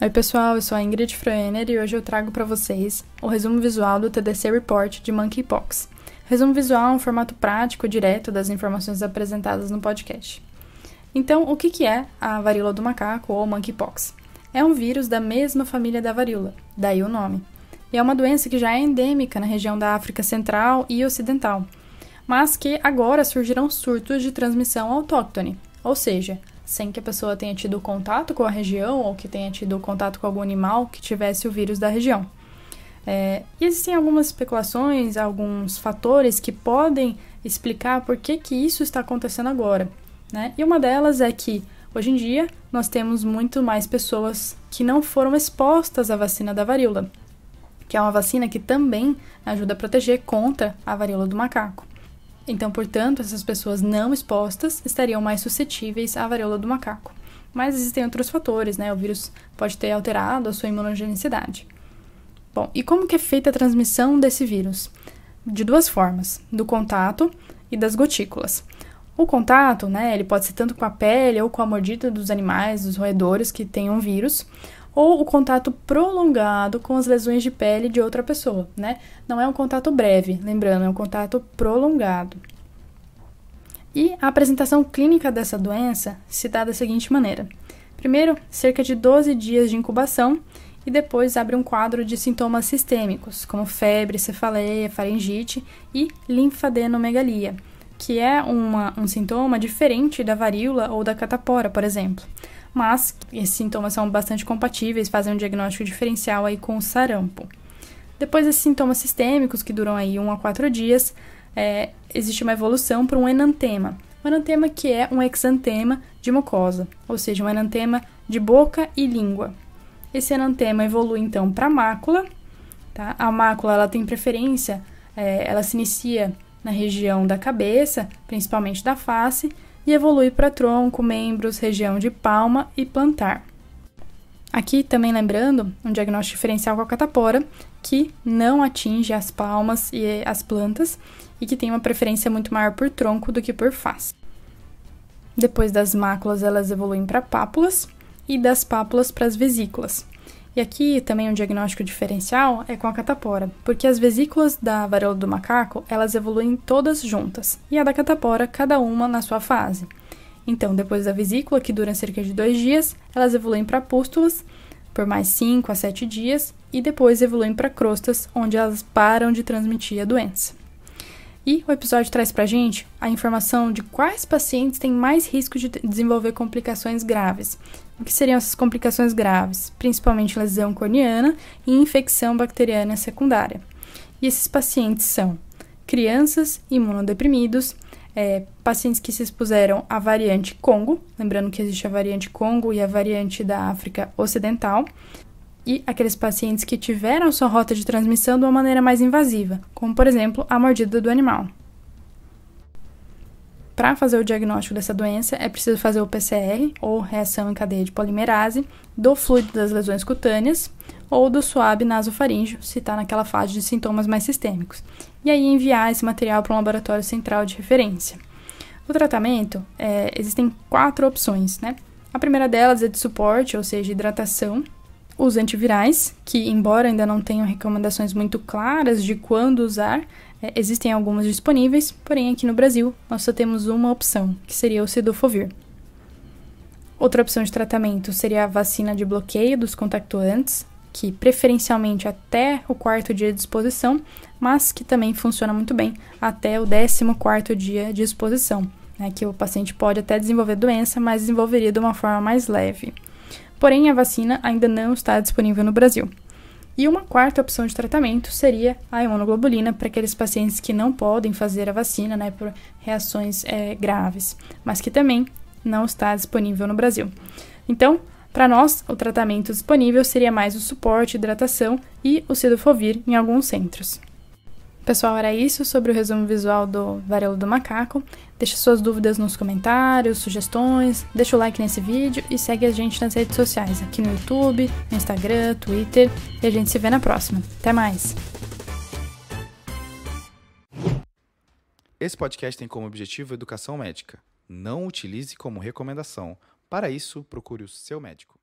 Oi, pessoal, eu sou a Ingrid Freiner e hoje eu trago para vocês o resumo visual do TDC Report de Monkeypox. resumo visual é um formato prático direto das informações apresentadas no podcast. Então, o que é a varíola do macaco ou monkeypox? É um vírus da mesma família da varíola, daí o nome. E é uma doença que já é endêmica na região da África Central e Ocidental, mas que agora surgiram surtos de transmissão autóctone, ou seja, sem que a pessoa tenha tido contato com a região ou que tenha tido contato com algum animal que tivesse o vírus da região. É, e existem algumas especulações, alguns fatores que podem explicar por que, que isso está acontecendo agora. Né? E uma delas é que, hoje em dia, nós temos muito mais pessoas que não foram expostas à vacina da varíola, que é uma vacina que também ajuda a proteger contra a varíola do macaco. Então, portanto, essas pessoas não expostas estariam mais suscetíveis à varíola do macaco. Mas existem outros fatores, né? O vírus pode ter alterado a sua imunogenicidade. Bom, e como que é feita a transmissão desse vírus? De duas formas, do contato e das gotículas. O contato, né, ele pode ser tanto com a pele ou com a mordida dos animais, dos roedores que tenham um vírus, ou o contato prolongado com as lesões de pele de outra pessoa, né? Não é um contato breve, lembrando, é um contato prolongado. E a apresentação clínica dessa doença se dá da seguinte maneira: primeiro, cerca de 12 dias de incubação e depois abre um quadro de sintomas sistêmicos, como febre, cefaleia, faringite e linfadenomegalia, que é uma, um sintoma diferente da varíola ou da catapora, por exemplo mas esses sintomas são bastante compatíveis, fazem um diagnóstico diferencial aí com o sarampo. Depois desses sintomas sistêmicos, que duram aí 1 a 4 dias, é, existe uma evolução para um enantema. Um enantema que é um exantema de mucosa, ou seja, um enantema de boca e língua. Esse enantema evolui então para mácula. Tá? A mácula ela tem preferência, é, ela se inicia na região da cabeça, principalmente da face, e evolui para tronco, membros, região de palma e plantar. Aqui também lembrando um diagnóstico diferencial com a catapora, que não atinge as palmas e eh, as plantas e que tem uma preferência muito maior por tronco do que por face. Depois das máculas, elas evoluem para pápulas e das pápulas para as vesículas. E aqui também um diagnóstico diferencial é com a catapora, porque as vesículas da varíola do macaco, elas evoluem todas juntas, e a da catapora, cada uma na sua fase. Então, depois da vesícula, que dura cerca de dois dias, elas evoluem para pústulas por mais 5 a 7 dias e depois evoluem para crostas, onde elas param de transmitir a doença. E o episódio traz pra gente a informação de quais pacientes têm mais risco de desenvolver complicações graves. O que seriam essas complicações graves? Principalmente lesão corneana e infecção bacteriana secundária. E esses pacientes são crianças imunodeprimidos, é, pacientes que se expuseram à variante Congo, lembrando que existe a variante Congo e a variante da África Ocidental, e aqueles pacientes que tiveram sua rota de transmissão de uma maneira mais invasiva, como por exemplo a mordida do animal. Para fazer o diagnóstico dessa doença, é preciso fazer o PCR, ou reação em cadeia de polimerase, do fluido das lesões cutâneas ou do suave nasofaríngeo, se está naquela fase de sintomas mais sistêmicos, e aí enviar esse material para um laboratório central de referência. O tratamento, é, existem quatro opções, né? A primeira delas é de suporte, ou seja, hidratação, os antivirais, que embora ainda não tenham recomendações muito claras de quando usar, é, existem algumas disponíveis, porém aqui no Brasil nós só temos uma opção, que seria o Cidofovir. Outra opção de tratamento seria a vacina de bloqueio dos contactuantes, que preferencialmente até o quarto dia de exposição, mas que também funciona muito bem até o décimo quarto dia de exposição, né, que o paciente pode até desenvolver doença, mas desenvolveria de uma forma mais leve porém a vacina ainda não está disponível no Brasil. E uma quarta opção de tratamento seria a imunoglobulina para aqueles pacientes que não podem fazer a vacina né, por reações é, graves, mas que também não está disponível no Brasil. Então, para nós, o tratamento disponível seria mais o suporte, hidratação e o cidofovir em alguns centros. Pessoal, era isso sobre o resumo visual do varelo do macaco. Deixe suas dúvidas nos comentários, sugestões, deixa o like nesse vídeo e segue a gente nas redes sociais, aqui no YouTube, no Instagram, Twitter, e a gente se vê na próxima. Até mais! Esse podcast tem como objetivo educação médica. Não utilize como recomendação. Para isso, procure o seu médico.